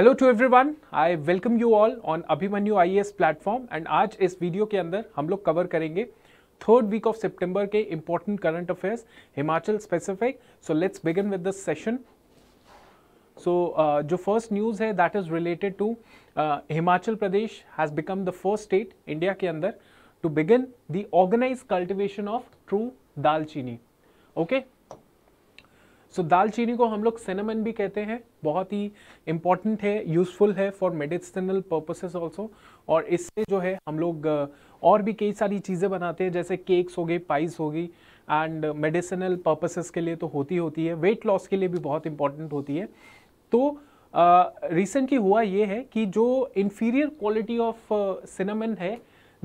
Hello to everyone I welcome you all on Abhimanyu IAS platform and आज इस video के अंदर हम लोग कवर करेंगे थर्ड वीक ऑफ सितंबर के important current affairs Himachal specific so let's begin with this session so जो फर्स्ट न्यूज़ है that is related to Himachal Pradesh has become the first state India के अंदर to begin the organise cultivation of true dalchini okay okay? So so, दालचीनी को हम लोग cinnamon भी कहते हैं बहुत ही इम्पॉर्टेंट है यूज़फुल है फॉर मेडिसिनल पर्पसेस ऑल्सो और इससे जो है हम लोग और भी कई सारी चीज़ें बनाते हैं जैसे केक्स हो गए पाइस हो गई एंड मेडिसिनल पर्पसेस के लिए तो होती होती है वेट लॉस के लिए भी बहुत इंपॉर्टेंट होती है तो रिसेंटली uh, हुआ ये है कि जो इन्फीरियर क्वालिटी ऑफ सिनेमन है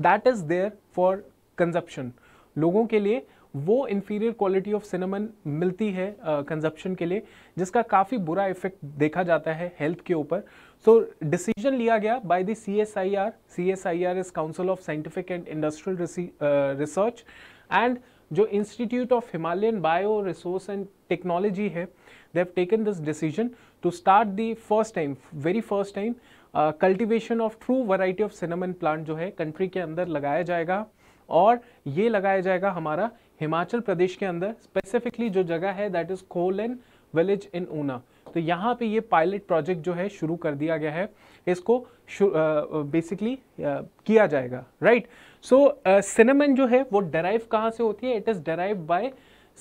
that is there for consumption लोगों के लिए वो इन्फीरियर क्वालिटी ऑफ सिनेमन मिलती है कंजप्शन के लिए जिसका काफ़ी बुरा इफेक्ट देखा जाता है हेल्थ के ऊपर सो डिसीजन लिया गया by the C S I R C S I R is council of scientific and industrial research and जो institute of Himalayan bio resource and technology है they have taken this decision to start the first time very first time cultivation of true variety of cinnamon plant जो है country के अंदर लगाया जाएगा और ये लगाया जाएगा हमारा हिमाचल प्रदेश के अंदर स्पेसिफिकली जो जगह है that is Kolan village in Una तो यहाँ पे ये पायलट प्रोजेक्ट जो है शुरू कर दिया गया है इसको बेसिकली uh, uh, किया जाएगा राइट सो सिनेमन जो है वो डेराइव कहाँ से होती है it is derive by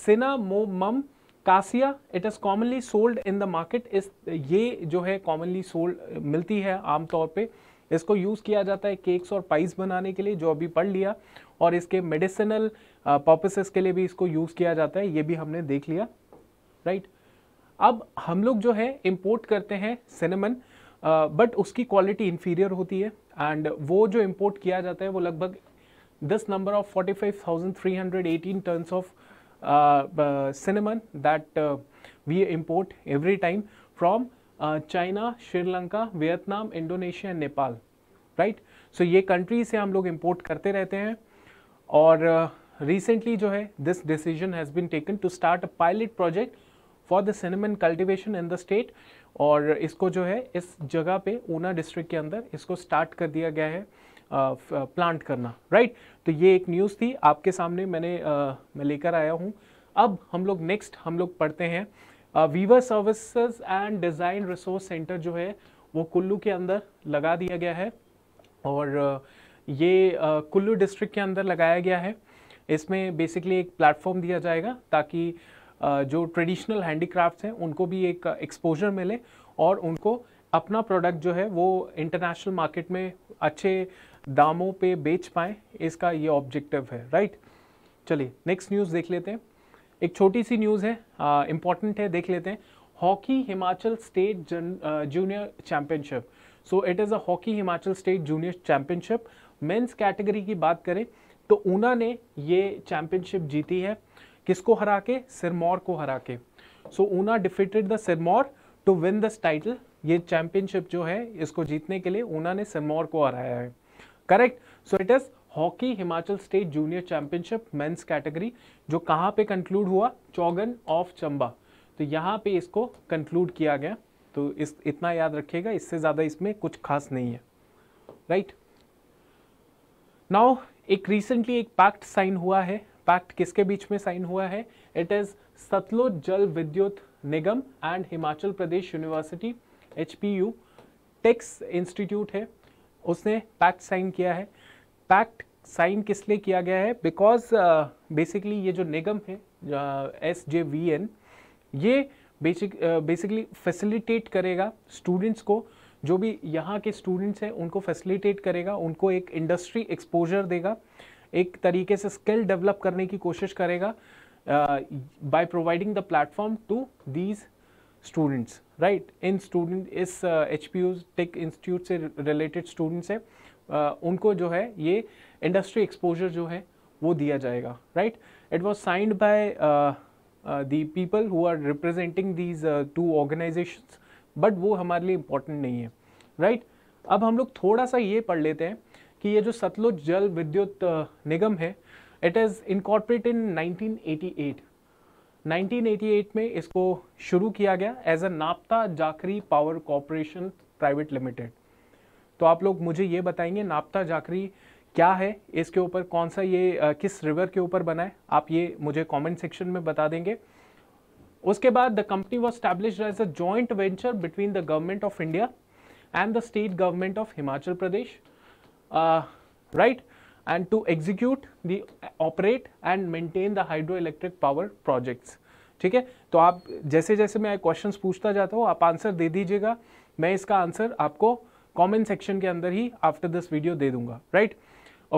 cinnamomum cassia it is commonly sold in the market इस ये जो है कॉमनली सोल्ड मिलती है आमतौर पे इसको यूज़ किया जाता है केक्स और पाइस बनाने के लिए जो अभी पढ़ लिया और इसके मेडिसिनल पर्पसेस uh, के लिए भी इसको यूज किया जाता है ये भी हमने देख लिया राइट अब हम लोग जो है इम्पोर्ट करते हैं सिनेमन बट uh, उसकी क्वालिटी इन्फीरियर होती है एंड वो जो इम्पोर्ट किया जाता है वो लगभग this number of forty five thousand three hundred eighteen turns of cinnamon that we import every time from China Sri Lanka Vietnam Indonesia and Nepal right so ये कंट्री से हम लोग इम्पोर्ट करते रहते हैं और uh, recently जो है this decision has been taken to start a pilot project for the cinnamon cultivation in the state और इसको जो है इस जगह पे ऊना डिस्ट्रिक्ट के अंदर इसको स्टार्ट कर दिया गया है प्लांट uh, करना राइट right? तो ये एक न्यूज़ थी आपके सामने मैंने uh, मैं लेकर आया हूँ अब हम लोग नेक्स्ट हम लोग पढ़ते हैं weaver services and design resource centre जो है वो कुल्लू के अंदर लगा दिया गया है और uh, ये कुल्लू डिस्ट्रिक्ट के अंदर लगाया गया है इसमें बेसिकली एक प्लेटफॉर्म दिया जाएगा ताकि जो ट्रेडिशनल हैंडीक्राफ्ट्स हैं उनको भी एक एक्सपोजर मिले और उनको अपना प्रोडक्ट जो है वो इंटरनेशनल मार्केट में अच्छे दामों पे बेच पाएँ इसका ये ऑब्जेक्टिव है राइट चलिए नेक्स्ट न्यूज़ देख लेते हैं एक छोटी सी न्यूज़ है इम्पॉर्टेंट है देख लेते हैं hockey Himachal state junior championship so it is a hockey Himachal state junior championship men's category की बात करें तो ऊना ने ये चैंपियनशिप जीती है किसको हरा के सिरमौर को हरा के so Una defeated the Sirmaur to win this title ये चैंपियनशिप जो है इसको जीतने के लिए ऊना ने सिरमौर को हराया है correct so it is hockey Himachal state junior championship men's category जो कहाँ पे कंक्लूड हुआ चौगन ऑफ चंबा तो यहाँ पे इसको कंक्लूड किया गया तो इस इतना याद रखिएगा इससे ज़्यादा इसमें कुछ खास नहीं है राइट नाउ एक रिसेंटली एक पैक्ट साइन हुआ है पैक्ट किसके बीच में साइन हुआ है it is Satluj Jal Vidyut Nigam and Himachal Pradesh university H P U techs institute है उसने पैक्ट साइन किया है पैक्ट साइन किस लिए किया गया है बिकॉज बेसिकली uh, ये जो निगम है एस जे वी एन ये बेसिक बेसिकली फैसिलिटेट करेगा स्टूडेंट्स को जो भी यहाँ के स्टूडेंट्स हैं उनको फैसिलिटेट करेगा उनको एक इंडस्ट्री एक्सपोजर देगा एक तरीके से स्किल डेवलप करने की कोशिश करेगा by providing the platform to these students right इन स्टूडेंट इस H P U tech institute से रिलेटेड स्टूडेंट्स हैं uh, उनको जो है ये इंडस्ट्री एक्सपोजर जो है वो दिया जाएगा right it was signed by the people who are representing these two organisations but वो हमारे लिए इंपॉर्टेंट नहीं है राइट right? अब हम लोग थोड़ा सा ये पढ़ लेते हैं कि ये जो सतलुज जल विद्युत निगम है इट इज़ इनकॉर्पोरेट इन 1988 1988 में इसको शुरू किया गया एज अ नापता Jhakri power corporation private limited तो आप लोग मुझे ये बताएंगे नापता जाकरी क्या है इसके ऊपर कौन सा ये किस रिवर के ऊपर बना है आप ये मुझे कमेंट सेक्शन में बता देंगे उसके बाद the company was establish as a joint venture between the government of India and the state government of Himachal Pradesh right to execute the operate and maintain the hydro electric power projects ठीक है तो आप जैसे जैसे मैं क्वेश्चन पूछता जाता हूँ आप आंसर दे दीजिएगा मैं इसका आंसर आपको कमेंट सेक्शन के अंदर ही आफ्टर दिस वीडियो दे दूंगा राइट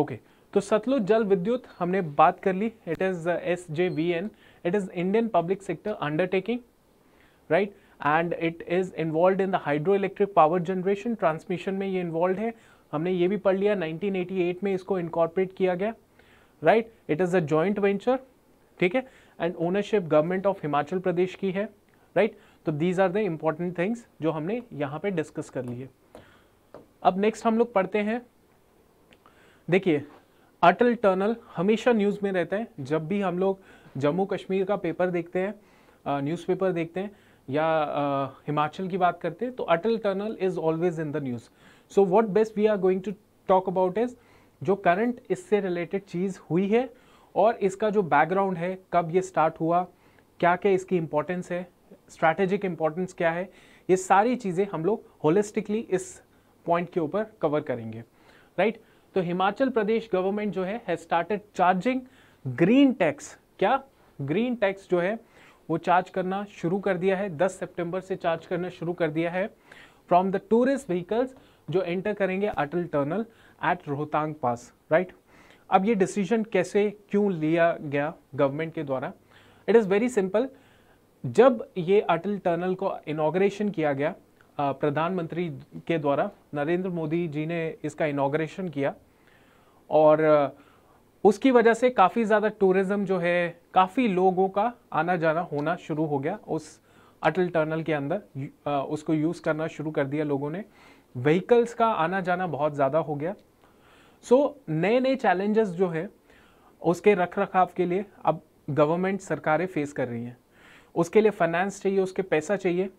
ओके तो सतलुज जल विद्युत हमने बात कर ली it is S J V N It is Indian public sector undertaking, right? And it is involve in the hydro electric power generation transmission में ये इन्वॉल्व है हमने ये भी पढ़ लिया 1988 में इसको इनकॉर्पोरेट किया गया right it is a joint venture ठीक है and ownership government of Himachal Pradesh की है राइट right? तो these are the important things जो हमने यहाँ पर डिस्कस कर लिए अब नेक्स्ट हम लोग पढ़ते हैं देखिए अटल टनल हमेशा न्यूज़ में रहता है जब भी हम लोग जम्मू कश्मीर का पेपर देखते हैं न्यूज़पेपर देखते हैं या हिमाचल की बात करते हैं तो Atal tunnel is always in the news so what best we are going to talk about is जो करंट इससे रिलेटेड चीज़ हुई है और इसका जो बैकग्राउंड है कब ये स्टार्ट हुआ क्या क्या इसकी इम्पोर्टेंस है स्ट्रैटेजिक इम्पोर्टेंस क्या है ये सारी चीज़ें हम लोग होलिस्टिकली इस पॉइंट के ऊपर कवर करेंगे राइट right? तो हिमाचल प्रदेश गवर्नमेंट जो है has started charging green tax क्या ग्रीन टैक्स जो है वो चार्ज करना शुरू कर दिया है 10 सितंबर से चार्ज करना शुरू कर दिया है फ्रॉम द टूरिस्ट व्हीकल्स जो एंटर करेंगे Atal tunnel at Rohtang pass right अब ये डिसीजन कैसे क्यों लिया गया गवर्नमेंट के द्वारा इट इज़ वेरी सिंपल जब ये अटल टनल को इनाग्रेशन किया गया प्रधानमंत्री के द्वारा नरेंद्र मोदी जी ने इसका इनाग्रेशन किया और उसकी वजह से काफ़ी ज़्यादा टूरिज़्म जो है काफ़ी लोगों का आना जाना होना शुरू हो गया उस अटल टनल के अंदर उसको यूज़ करना शुरू कर दिया लोगों ने व्हीकल्स का आना जाना बहुत ज़्यादा हो गया सो so, नए नए चैलेंजेस जो है उसके रख रखाव के लिए अब गवर्नमेंट सरकारें फेस कर रही हैं उसके लिए फाइनेंस चाहिए उसके पैसा चाहिए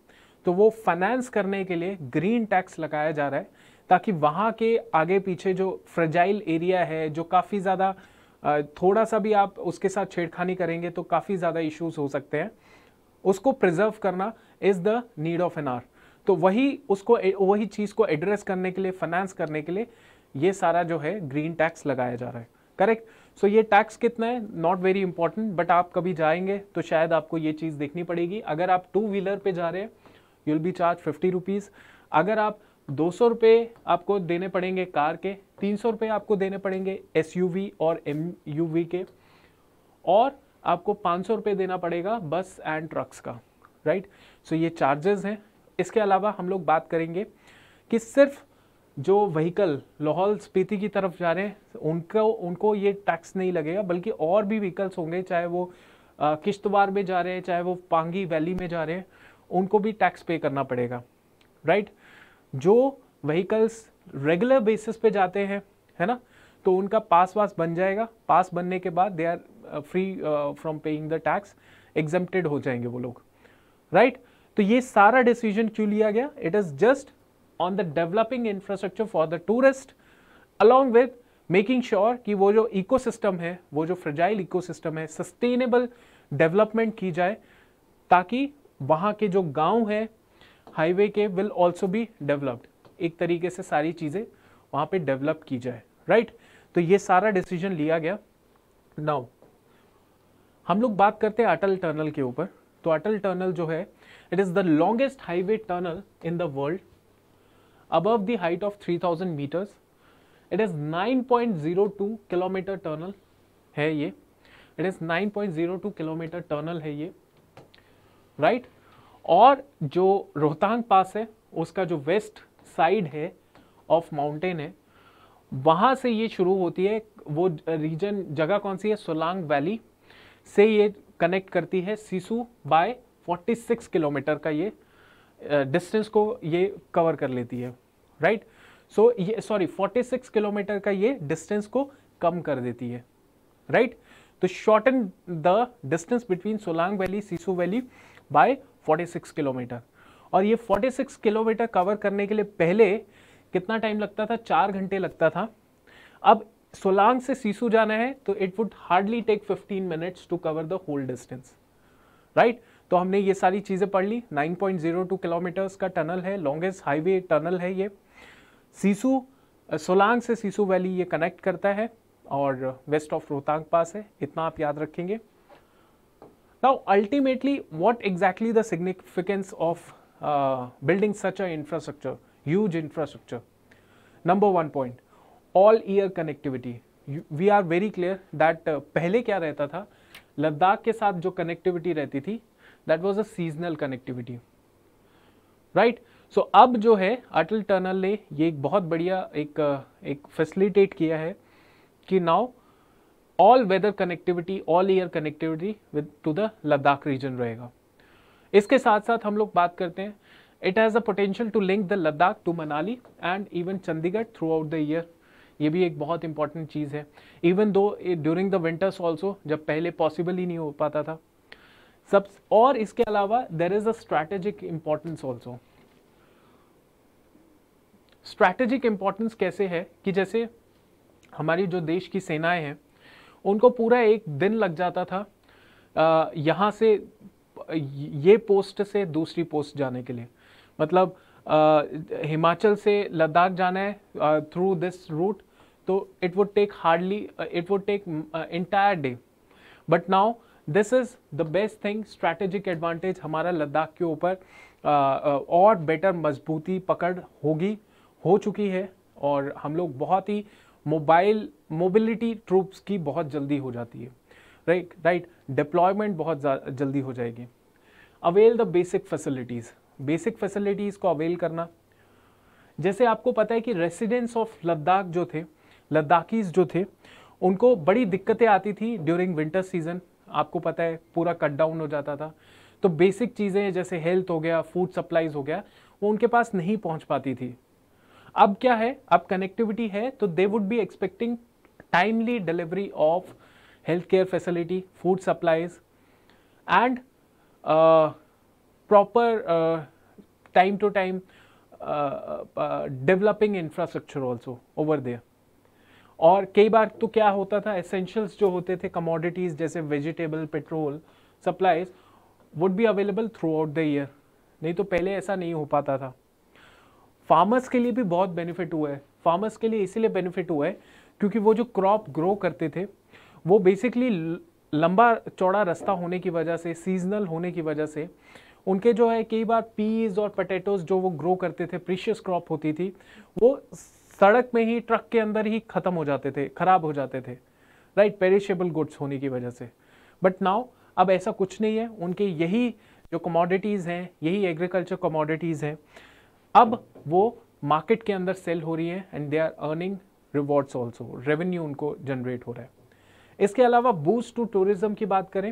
तो वो फाइनेंस करने के लिए ग्रीन टैक्स लगाया जा रहा है ताकि वहाँ के आगे पीछे जो फ्रजाइल एरिया है जो काफ़ी ज़्यादा थोड़ा सा भी आप उसके साथ छेड़खानी करेंगे तो काफ़ी ज़्यादा इश्यूज हो सकते हैं उसको प्रिजर्व करना is the need of N R तो वही उसको वही चीज़ को एड्रेस करने के लिए फाइनेंस करने के लिए ये सारा जो है ग्रीन टैक्स लगाया जा रहा है करेक्ट सो so, ये टैक्स कितना है नॉट वेरी इंपॉर्टेंट बट आप कभी जाएंगे तो शायद आपको ये चीज़ देखनी पड़ेगी अगर आप टू व्हीलर पे जा रहे हैं you'll be charge fifty rupees अगर आप दो सौ रुपये आपको देने पड़ेंगे कार के तीन सौ रुपये आपको देने पड़ेंगे एस और एम के और आपको पाँच सौ रुपये देना पड़ेगा बस एंड ट्रक्स का राइट सो so ये चार्जेस हैं इसके अलावा हम लोग बात करेंगे कि सिर्फ जो व्हीकल लाहौल स्पीति की तरफ जा रहे हैं उनको उनको ये टैक्स नहीं लगेगा बल्कि और भी व्हीकल्स होंगे चाहे वो किश्तवाड़ में जा रहे हैं चाहे वो पांगी वैली में जा रहे हैं उनको भी टैक्स पे करना पड़ेगा राइट जो व्हीकल्स रेगुलर बेसिस पे जाते हैं है ना तो उनका पास वास बन जाएगा पास बनने के बाद they are free from paying the tax exempted हो जाएंगे वो लोग राइट right? तो ये सारा डिसीजन क्यों लिया गया it is just on the developing infrastructure for the tourist along with making sure कि वो जो इकोसिस्टम है वो जो फ्रजाइल इकोसिस्टम है सस्टेनेबल डेवलपमेंट की जाए ताकि वहाँ के जो गांव हैं हाईवे के विल ऑल्सो भी डेवलप्ड एक तरीके से सारी चीज़ें वहाँ पे डेवलप की जाए राइट right? तो ये सारा डिसीजन लिया गया नाउ हम लोग बात करते हैं अटल टनल के ऊपर तो अटल टनल जो है it is the longest highway tunnel in the world above the height of 3000 meters it is 9.02 kilometre tunnel है ये it is 9.02 किलोमीटर tunnel है ये राइट right और जो रोहतांग पास है उसका जो वेस्ट साइड है ऑफ माउंटेन है वहाँ से ये शुरू होती है वो रीजन जगह कौन सी है सोलांग वैली से ये कनेक्ट करती है सिसु बाय 46 किलोमीटर का ये डिस्टेंस को ये कवर कर लेती है राइट right? सो so, ये सॉरी 46 किलोमीटर का ये डिस्टेंस को कम कर देती है राइट right? तो short and the distance between Solang valley Sissu valley by 46 kilometre और ये 46 किलोमीटर कवर करने के लिए पहले कितना टाइम लगता था चार घंटे लगता था अब सोलांग से सीसू जाना है तो it would hardly take 15 minutes to cover the whole distance right तो हमने ये सारी चीज़ें पढ़ ली 9.02 किलोमीटर्स का टनल है लॉन्गेस्ट हाईवे टनल है ये सीसू सोलांग से सीसू वैली ये कनेक्ट करता है और वेस्ट ऑफ रोहतांग पास है इतना आप याद रखेंगे Now, ultimately, what exactly the significance of uh, building such an infrastructure, huge infrastructure? Number one point, all ear connectivity. we are very clear that uh, पहले क्या रहता था लद्दाख के साथ जो connectivity रहती थी that was a seasonal connectivity right so अब जो है अटल tunnel ने ये एक बहुत बढ़िया एक एक facilitate किया है कि now all weather connectivity all year connectivity with to the Ladakh region रहेगा इसके साथ साथ हम लोग बात करते हैं it has a potential to link the Ladakh to Manali and even Chandigarh throughout the year ये भी एक बहुत इंपॉर्टेंट चीज़ है even though during the winters also जब पहले पॉसिबल ही नहीं हो पाता था सब और इसके अलावा there is a strategic importance also strategic importance कैसे है कि जैसे हमारी जो देश की सेनाएं हैं उनको पूरा एक दिन लग जाता था यहाँ से ये पोस्ट से दूसरी पोस्ट जाने के लिए मतलब हिमाचल से लद्दाख जाना है थ्रू दिस रूट तो it would take hardly it would take entire day but now this is the best thing strategic advantage हमारा लद्दाख के ऊपर और बेटर मजबूती पकड़ होगी हो चुकी है और हम लोग बहुत ही मोबाइल मोबिलिटी ट्रूप्स की बहुत जल्दी हो जाती है राइट राइट डिप्लॉयमेंट बहुत जल्दी हो जाएगी avail the basic facilities basic facilities को अवेल करना जैसे आपको पता है कि रेसिडेंट्स ऑफ लद्दाख जो थे लद्दाखीज जो थे उनको बड़ी दिक्कतें आती थी ड्यूरिंग विंटर सीजन आपको पता है पूरा कट डाउन हो जाता था तो बेसिक चीज़ें जैसे हेल्थ हो गया फूड सप्लाईज हो गया वो उनके पास नहीं पहुंच पाती थी अब क्या है अब कनेक्टिविटी है तो they would be expecting timely delivery of health care facility food supplies and proper time to time developing infrastructure also over there और कई बार तो क्या होता था एसेंशियल्स जो होते थे कमोडिटीज जैसे vegetable petrol supplies would be available throughout the year नहीं तो पहले ऐसा नहीं हो पाता था फार्मर्स के लिए भी बहुत बेनिफिट हुआ है फार्मर्स के लिए इसीलिए बेनिफिट हुआ है क्योंकि वो जो क्रॉप ग्रो करते थे वो बेसिकली लंबा चौड़ा रास्ता होने की वजह से सीजनल होने की वजह से उनके जो है कई बार पीज और पटेटोज जो वो ग्रो करते थे प्रीशियस क्रॉप होती थी वो सड़क में ही ट्रक के अंदर ही ख़त्म हो जाते थे ख़राब हो जाते थे राइट पेरिशेबल गुड्स होने की वजह से बट नाउ अब ऐसा कुछ नहीं है उनके यही जो कमोडिटीज़ हैं यही एग्रीकल्चर कमोडिटीज़ हैं अब वो मार्केट के अंदर सेल हो रही है and they are earning rewards also revenue उनको जनरेट हो रहा है इसके अलावा बूस्ट टू टूरिज्म की बात करें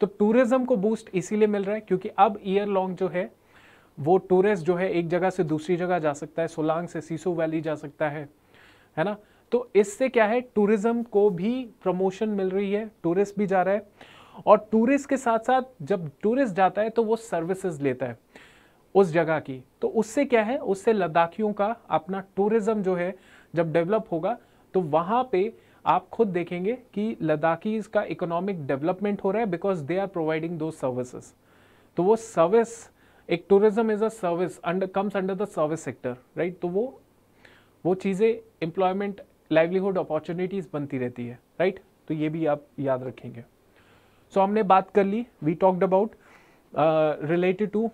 तो टूरिज्म को बूस्ट इसीलिए मिल रहा है क्योंकि अब ईयर लॉन्ग जो है वो टूरिस्ट जो है एक जगह से दूसरी जगह जा सकता है सोलांग से सीसो वैली जा सकता है है ना तो इससे क्या है टूरिज्म को भी प्रमोशन मिल रही है टूरिस्ट भी जा रहा है और टूरिस्ट के साथ साथ जब टूरिस्ट जाता है तो वो सर्विसेज लेता है उस जगह की तो उससे क्या है उससे लद्दाखियों का अपना टूरिज़्म जो है जब डेवलप होगा तो वहां पे आप खुद देखेंगे कि लद्दाखीज का इकोनॉमिक डेवलपमेंट हो रहा है बिकॉज दे आर प्रोवाइडिंग दो सर्विसेज तो वो सर्विस एक tourism is a service under comes under the service sector right तो वो वो चीज़ें एम्प्लॉयमेंट लाइवलीहुड अपॉर्चुनिटीज़ बनती रहती है राइट right? तो ये भी आप याद रखेंगे सो so, हमने बात कर ली we talked about related to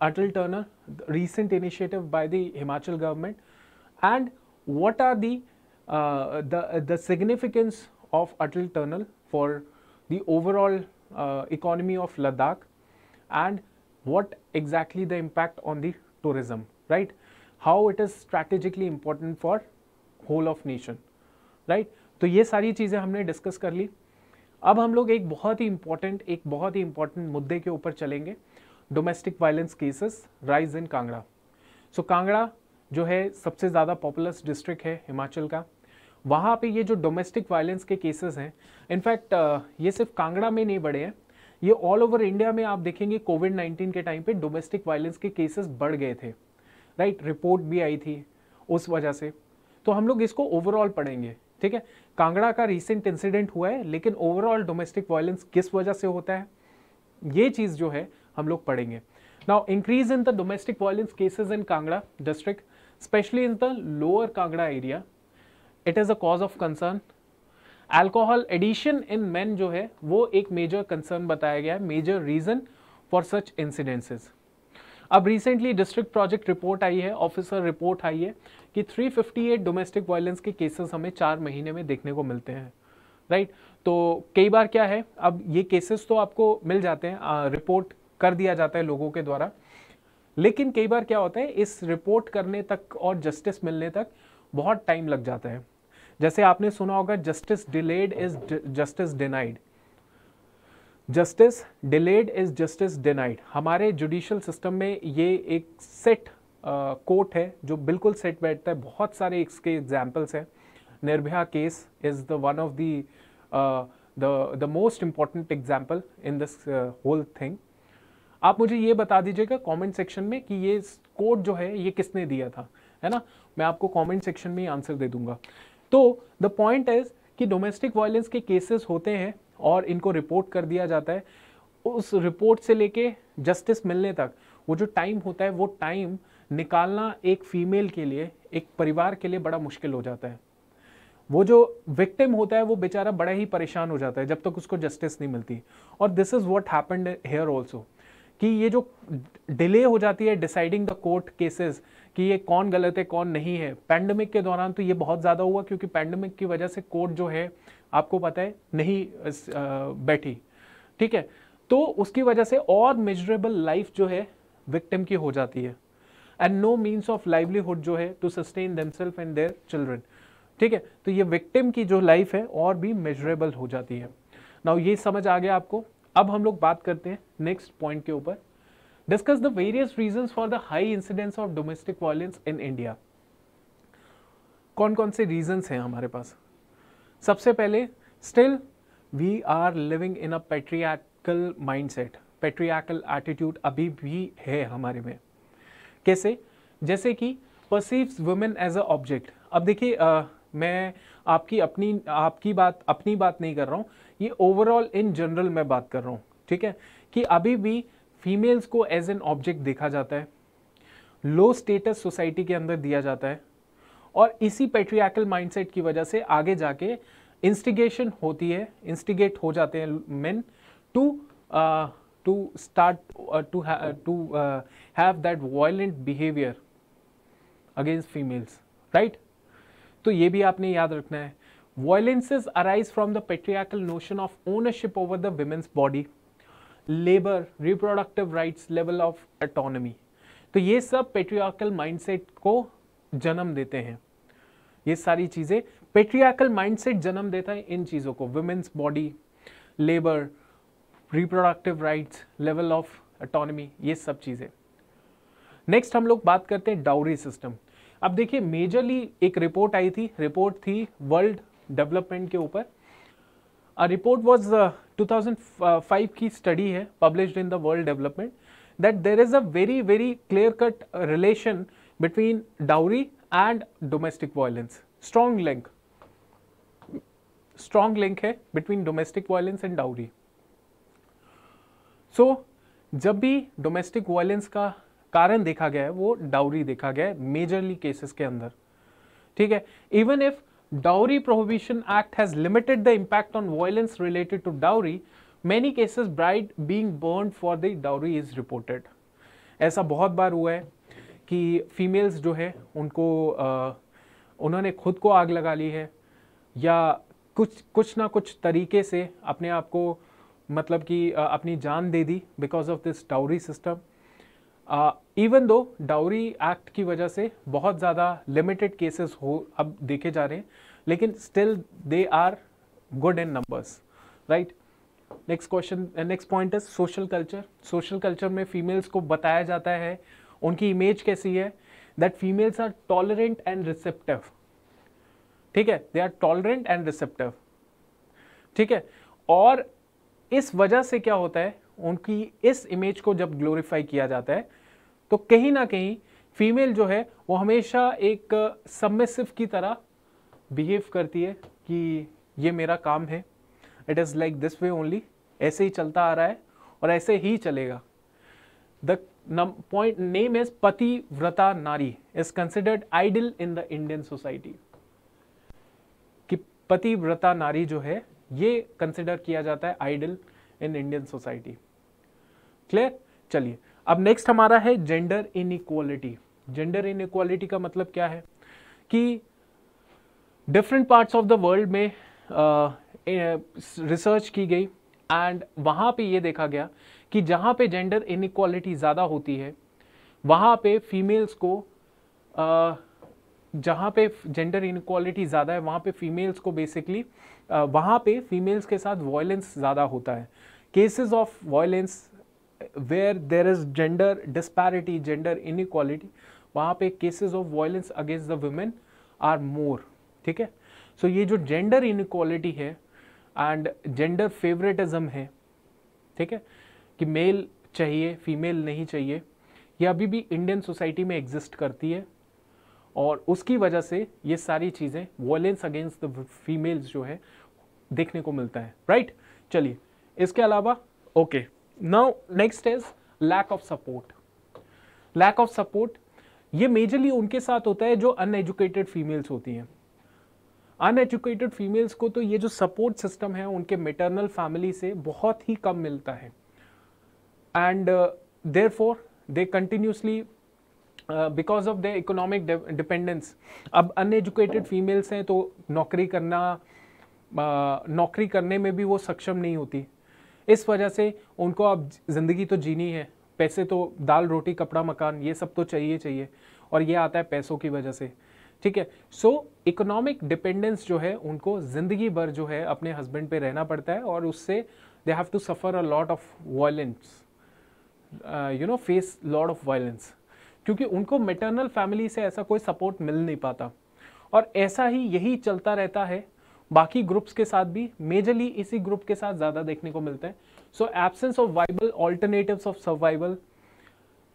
Atal Turner, recent initiative by the Himachal government, and what are the uh, the the significance of Atal Tunnel for the overall uh, economy of Ladakh, and what exactly the impact on the tourism, right? How it is strategically important for whole of nation, right? तो ये सारी चीज़ें हमने discuss कर ली अब हम लोग एक बहुत ही इम्पोर्टेंट एक बहुत ही इम्पोर्टेंट मुद्दे के ऊपर चलेंगे domestic violence cases rise in Kangra so Kangra जो है सबसे ज़्यादा पॉपुलस डिस्ट्रिक्ट है हिमाचल का वहाँ पे ये जो डोमेस्टिक वायलेंस के केसेस हैं इनफैक्ट ये सिर्फ कांगड़ा में नहीं बढ़े हैं ये ऑल ओवर इंडिया में आप देखेंगे कोविड 19 के टाइम पे डोमेस्टिक वायलेंस के केसेस बढ़ गए थे राइट रिपोर्ट भी आई थी उस वजह से तो हम लोग इसको ओवरऑल पढ़ेंगे ठीक है कांगड़ा का रिसेंट इंसिडेंट हुआ है लेकिन ओवरऑल डोमेस्टिक वायलेंस किस वजह से होता है ये चीज़ जो है हम लोग पढ़ेंगे now increase in the domestic violence cases in Kangra district specially in the lower Kangra area it is a cause of concern alcohol addition in man जो है वो एक मेजर कंसर्न बताया गया है major reason for such incidences अब recently district project report आई है ऑफिसर रिपोर्ट आई है कि 358 डोमेस्टिक वायलेंस के केसेस हमें चार महीने में देखने को मिलते हैं राइट right? तो कई बार क्या है अब ये केसेस तो आपको मिल जाते हैं रिपोर्ट कर दिया जाता है लोगों के द्वारा लेकिन कई बार क्या होता है इस रिपोर्ट करने तक और जस्टिस मिलने तक बहुत टाइम लग जाता है जैसे आपने सुना होगा justice delayed is justice denied justice delayed is justice denied हमारे जुडिशल सिस्टम में ये एक सेट कोर्ट uh, है जो बिल्कुल सेट बैठता है बहुत सारे इसके एग्जाम्पल्स हैं Nirbhaya case is the one of the the most important example in this whole thing आप मुझे ये बता दीजिएगा कमेंट सेक्शन में कि ये कोड जो है ये किसने दिया था है ना मैं आपको कमेंट सेक्शन में ही आंसर दे दूंगा तो द पॉइंट इज कि डोमेस्टिक वायलेंस के केसेस होते हैं और इनको रिपोर्ट कर दिया जाता है उस रिपोर्ट से लेके जस्टिस मिलने तक वो जो टाइम होता है वो टाइम निकालना एक फीमेल के लिए एक परिवार के लिए बड़ा मुश्किल हो जाता है वो जो विक्टिम होता है वो बेचारा बड़ा ही परेशान हो जाता है जब तक उसको जस्टिस नहीं मिलती और this is what happened here also कि ये जो डिले हो जाती है डिसाइडिंग द कोर्ट केसेस कि ये कौन गलत है कौन नहीं है पैंडमिक के दौरान तो ये बहुत ज़्यादा हुआ क्योंकि पैंडमिक की वजह से कोर्ट जो है आपको पता है नहीं बैठी ठीक है तो उसकी वजह से और मेजरेबल लाइफ जो है विक्टिम की हो जाती है and no means of livelihood जो है to sustain themselves and their children ठीक है तो ये विक्टिम की जो लाइफ है और भी मेजरेबल हो जाती है नाउ ये समझ आ गया आपको अब हम लोग बात करते हैं नेक्स्ट पॉइंट के ऊपर discuss the various reason for the high incidence of domestic violence in India कौन कौन से रीजन्स हैं हमारे पास सबसे पहले still we are living in a patriarchal mind set patriarchal attitude अभी भी है हमारे में कैसे जैसे कि perceives women as a object अब देखिए मैं आपकी अपनी आपकी बात अपनी बात नहीं कर रहा हूँ ये ओवरऑल इन जनरल मैं बात कर रहा हूँ ठीक है कि अभी भी फीमेल्स को एज एन ऑब्जेक्ट देखा जाता है लो स्टेटस सोसाइटी के अंदर दिया जाता है और इसी पेट्रियाकल माइंडसेट की वजह से आगे जाके इंस्टिगेशन होती है इंस्टिगेट हो जाते हैं men to to start to to have that violent behaviour against females right तो ये भी आपने याद रखना है Violences arise from the patriarchal notion of ownership over the women's body, labor, reproductive rights, level of autonomy. तो ये सब पेट्रियाकल माइंडसेट को जन्म देते हैं ये सारी चीज़ें पेट्रियाकल माइंडसेट जन्म देता है इन चीज़ों को women's body labour reproductive rights level of autonomy ये सब चीज़ें नेक्स्ट हम लोग बात करते हैं डाउरी सिस्टम अब देखिए मेजरली एक रिपोर्ट आई थी रिपोर्ट थी वर्ल्ड डेवलपमेंट के ऊपर a report was two thousand five की स्टडी है publish in the world development that there is a very very clear cut relation between dowry and domestic violence strong link strong link है between domestic violence and dowry so जब भी domestic violence का कारण देखा गया है वो dowry देखा गया है मेजरली केसेस के अंदर ठीक है even if Dowry Prohibition Act has limited the impact on violence related to dowry. Many cases bride being burned for the dowry is reported. ऐसा बहुत बार हुआ है कि females जो है उनको आ, उन्होंने खुद को आग लगा ली है या कुछ कुछ ना कुछ तरीके से अपने आप को मतलब कि अपनी जान दे दी because of this dowry system even though dowry act की वजह से बहुत ज़्यादा लिमिटेड केसेस हो अब देखे जा रहे हैं लेकिन still they are good in numbers right next question next point is social culture social culture में फीमेल्स को बताया जाता है उनकी इमेज कैसी है that females are tolerant and receptive ठीक है they are tolerant and receptive ठीक है और इस वजह से क्या होता है उनकी इस इमेज को जब ग्लोरीफाई किया जाता है तो कहीं ना कहीं फीमेल जो है वो हमेशा एक सबमिसिव की तरह बिहेव करती है कि ये मेरा काम है it is like this way only ऐसे ही चलता आ रहा है और ऐसे ही चलेगा the point name is pati vrata nari is considered ideal in the Indian society कि पति व्रता नारी जो है ये कंसिडर किया जाता है ideal in Indian society clear चलिए अब नेक्स्ट हमारा है जेंडर इनइक्वालिटी जेंडर इनइक्वालिटी का मतलब क्या है कि different parts of the world में रिसर्च uh, की गई एंड वहाँ पे ये देखा गया कि जहाँ पे जेंडर इनइक्वालिटी ज़्यादा होती है वहाँ पे फीमेल्स को uh, जहाँ पे जेंडर इनक्वालिटी ज़्यादा है वहाँ पे फीमेल्स को बेसिकली uh, वहाँ पे फीमेल्स के साथ वॉयलेंस ज़्यादा होता है cases of violence where there is gender disparity gender inequality वहाँ पे cases of violence against the women are more ठीक है सो so, ये जो जेंडर इनक्वालिटी है एंड जेंडर फेवरेटिज्म है ठीक है कि मेल चाहिए फीमेल नहीं चाहिए ये अभी भी इंडियन सोसाइटी में एग्जिस्ट करती है और उसकी वजह से ये सारी चीज़ें वॉयलेंस अगेंस्ट द फीमेल्स जो है देखने को मिलता है राइट right? चलिए इसके अलावा okay okay. Now next is lack of support lack of support ये मेजरली उनके साथ होता है जो अनएजुकेटेड फीमेल्स होती हैं अनएजुकेटेड फीमेल्स को तो ये जो सपोर्ट सिस्टम है उनके मेटरनल फैमिली से बहुत ही कम मिलता है and therefore they continuously because of the economic dependence अब अनएजुकेटेड फीमेल्स हैं तो नौकरी करना uh, नौकरी करने में भी वो सक्षम नहीं होती इस वजह से उनको अब ज़िंदगी तो जीनी है पैसे तो दाल रोटी कपड़ा मकान ये सब तो चाहिए चाहिए और ये आता है पैसों की वजह से ठीक है सो इकोनॉमिक डिपेंडेंस जो है उनको ज़िंदगी भर जो है अपने हस्बैंड पे रहना पड़ता है और उससे they have to suffer a lot of violence you know face lot of violence क्योंकि उनको मेटर्नल फैमिली से ऐसा कोई सपोर्ट मिल नहीं पाता और ऐसा ही यही चलता रहता है बाकी ग्रुप्स के साथ भी मेजरली इसी ग्रुप के साथ ज़्यादा देखने को मिलता है so absence of viable alternative of survival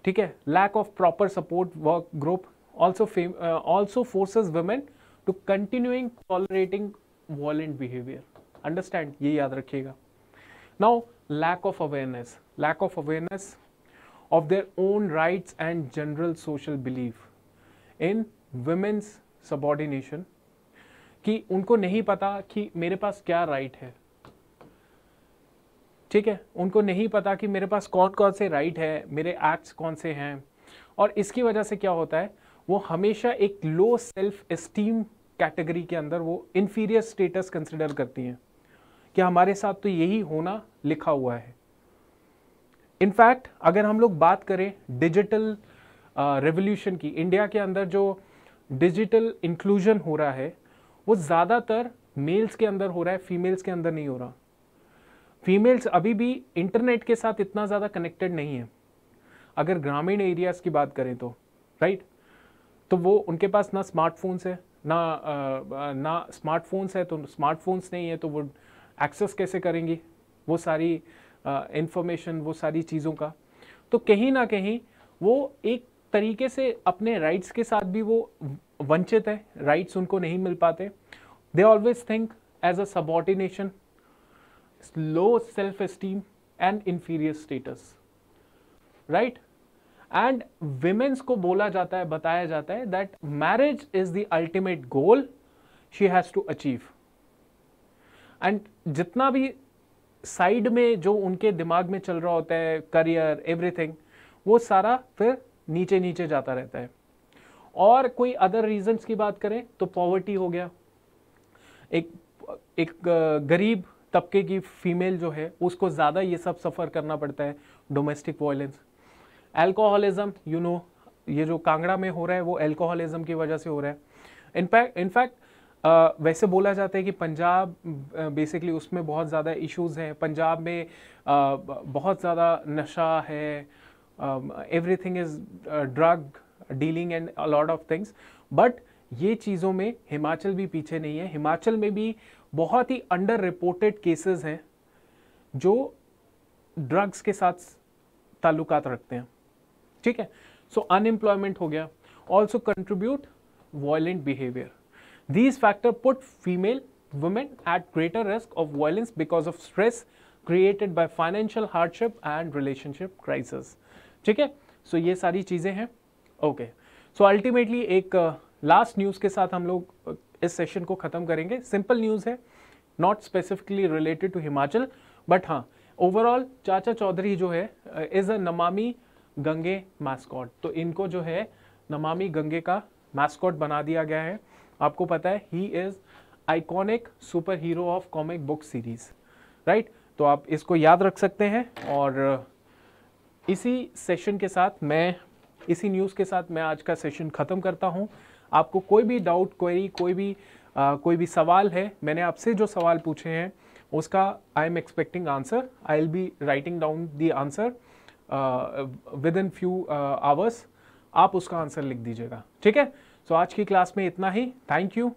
ठीक है lack of proper support work group also also forces women to continuing tolerating violent behaviour understand ये याद रखिएगा now lack of awareness lack of awareness of their own rights and general social belief in women's subordination कि उनको नहीं पता कि मेरे पास क्या राइट है ठीक है उनको नहीं पता कि मेरे पास कौन कौन से राइट है मेरे एक्ट्स कौन से हैं और इसकी वजह से क्या होता है वो हमेशा एक लो सेल्फ स्टीम कैटेगरी के अंदर वो इन्फीरियर स्टेटस कंसिडर करती हैं कि हमारे साथ तो यही होना लिखा हुआ है इनफैक्ट अगर हम लोग बात करें डिजिटल रेवोल्यूशन uh, की इंडिया के अंदर जो डिजिटल इंक्लूजन हो रहा है वो ज़्यादातर मेल्स के अंदर हो रहा है फीमेल्स के अंदर नहीं हो रहा फीमेल्स अभी भी इंटरनेट के साथ इतना ज़्यादा कनेक्टेड नहीं है अगर ग्रामीण एरियाज़ की बात करें तो राइट तो वो उनके पास ना स्मार्टफोन्स है ना आ, ना स्मार्टफोन्स है तो स्मार्टफोन्स नहीं है तो वो एक्सेस कैसे करेंगी वो सारी इंफॉर्मेशन वो सारी चीज़ों का तो कहीं ना कहीं वो एक तरीके से अपने राइट्स के साथ भी वो वंचित है राइट्स उनको नहीं मिल पाते they always think as a subordination low self esteem and inferior status right and women's को बोला जाता है बताया जाता है that marriage is the ultimate goal she has to achieve and जितना भी साइड में जो उनके दिमाग में चल रहा होता है करियर एवरीथिंग वो सारा फिर नीचे नीचे जाता रहता है और कोई अदर रीजंस की बात करें तो पॉवर्टी हो गया एक एक गरीब तबके की फीमेल जो है उसको ज़्यादा ये सब सफ़र करना पड़ता है domestic violence alcoholism you know ये जो कांगड़ा में हो रहा है वो एल्कोहलिज्म की वजह से हो रहा है इनफैक्ट इनफैक्ट वैसे बोला जाता है कि पंजाब बेसिकली उसमें बहुत ज़्यादा इश्यूज़ हैं पंजाब में आ, बहुत ज़्यादा नशा है um, everything is uh, drug dealing and a lot of things but ये चीज़ों में हिमाचल भी पीछे नहीं है हिमाचल में भी बहुत ही अंडर रिपोर्टेड केसेस हैं जो ड्रग्स के साथ ताल्लुकात रखते हैं ठीक है सो अनएम्प्लॉयमेंट हो गया also contribute violent behaviour these factor put female women at greater risk of violence because of stress created by financial hardship and relationship crisis. ठीक है सो ये सारी चीज़ें हैं ओके सो अल्टीमेटली एक लास्ट uh, न्यूज़ के साथ हम लोग uh, इस सेशन को ख़त्म करेंगे सिंपल न्यूज़ है not specifically related to Himachal but हाँ ओवरऑल चाचा चौधरी जो है is a Namami Gange mascot तो इनको जो है नमामि गंगे का मैस्कॉट बना दिया गया है आपको पता है he is iconic super hero of comic book series right तो आप इसको याद रख सकते हैं और uh, इसी सेशन के साथ मैं इसी न्यूज़ के साथ मैं आज का सेशन ख़त्म करता हूँ आपको कोई भी डाउट क्वेरी कोई भी आ, कोई भी सवाल है मैंने आपसे जो सवाल पूछे हैं उसका I am expecting answer I will be writing down the answer within few hours आप उसका आंसर लिख दीजिएगा ठीक है सो so, आज की क्लास में इतना ही थैंक यू